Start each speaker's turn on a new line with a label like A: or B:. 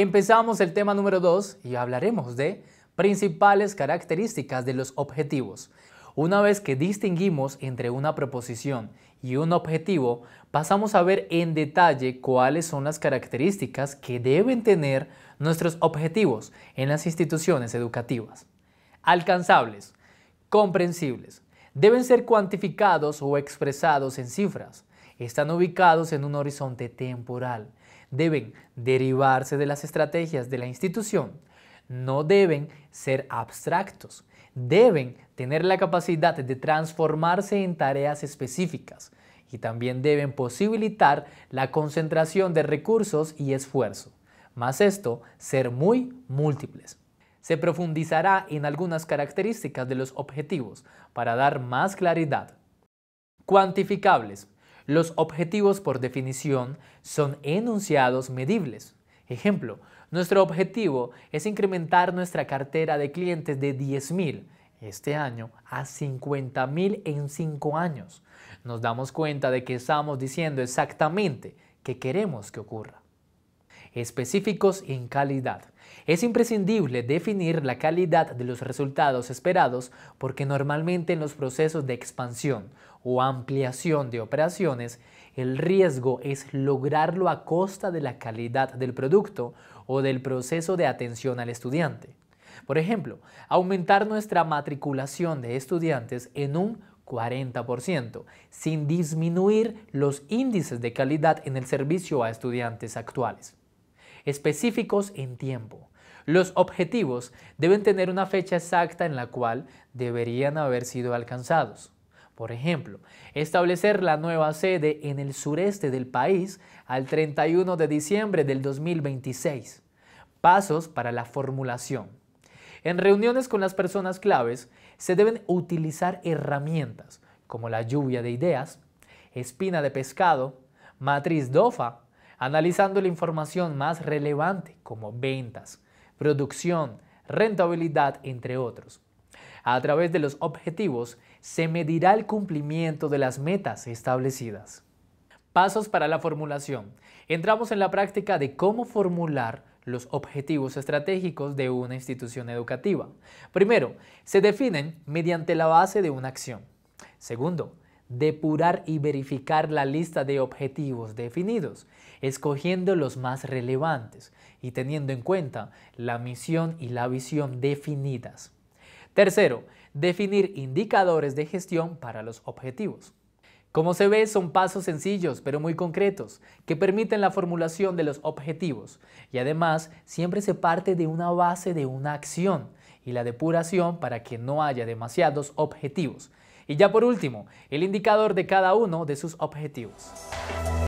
A: Empezamos el tema número 2 y hablaremos de principales características de los objetivos. Una vez que distinguimos entre una proposición y un objetivo, pasamos a ver en detalle cuáles son las características que deben tener nuestros objetivos en las instituciones educativas. Alcanzables, comprensibles, deben ser cuantificados o expresados en cifras, están ubicados en un horizonte temporal. Deben derivarse de las estrategias de la institución. No deben ser abstractos. Deben tener la capacidad de transformarse en tareas específicas y también deben posibilitar la concentración de recursos y esfuerzo. Más esto, ser muy múltiples. Se profundizará en algunas características de los objetivos para dar más claridad. Cuantificables los objetivos, por definición, son enunciados medibles. Ejemplo, nuestro objetivo es incrementar nuestra cartera de clientes de 10.000 este año a 50.000 en 5 años. Nos damos cuenta de que estamos diciendo exactamente qué queremos que ocurra. Específicos en calidad. Es imprescindible definir la calidad de los resultados esperados porque normalmente en los procesos de expansión o ampliación de operaciones, el riesgo es lograrlo a costa de la calidad del producto o del proceso de atención al estudiante. Por ejemplo, aumentar nuestra matriculación de estudiantes en un 40%, sin disminuir los índices de calidad en el servicio a estudiantes actuales específicos en tiempo. Los objetivos deben tener una fecha exacta en la cual deberían haber sido alcanzados. Por ejemplo, establecer la nueva sede en el sureste del país al 31 de diciembre del 2026. Pasos para la formulación. En reuniones con las personas claves se deben utilizar herramientas como la lluvia de ideas, espina de pescado, matriz DOFA, analizando la información más relevante como ventas, producción, rentabilidad, entre otros. A través de los objetivos se medirá el cumplimiento de las metas establecidas. Pasos para la formulación. Entramos en la práctica de cómo formular los objetivos estratégicos de una institución educativa. Primero, se definen mediante la base de una acción. Segundo, depurar y verificar la lista de objetivos definidos, escogiendo los más relevantes y teniendo en cuenta la misión y la visión definidas. Tercero, definir indicadores de gestión para los objetivos. Como se ve, son pasos sencillos pero muy concretos que permiten la formulación de los objetivos y además siempre se parte de una base de una acción y la depuración para que no haya demasiados objetivos y ya por último, el indicador de cada uno de sus objetivos.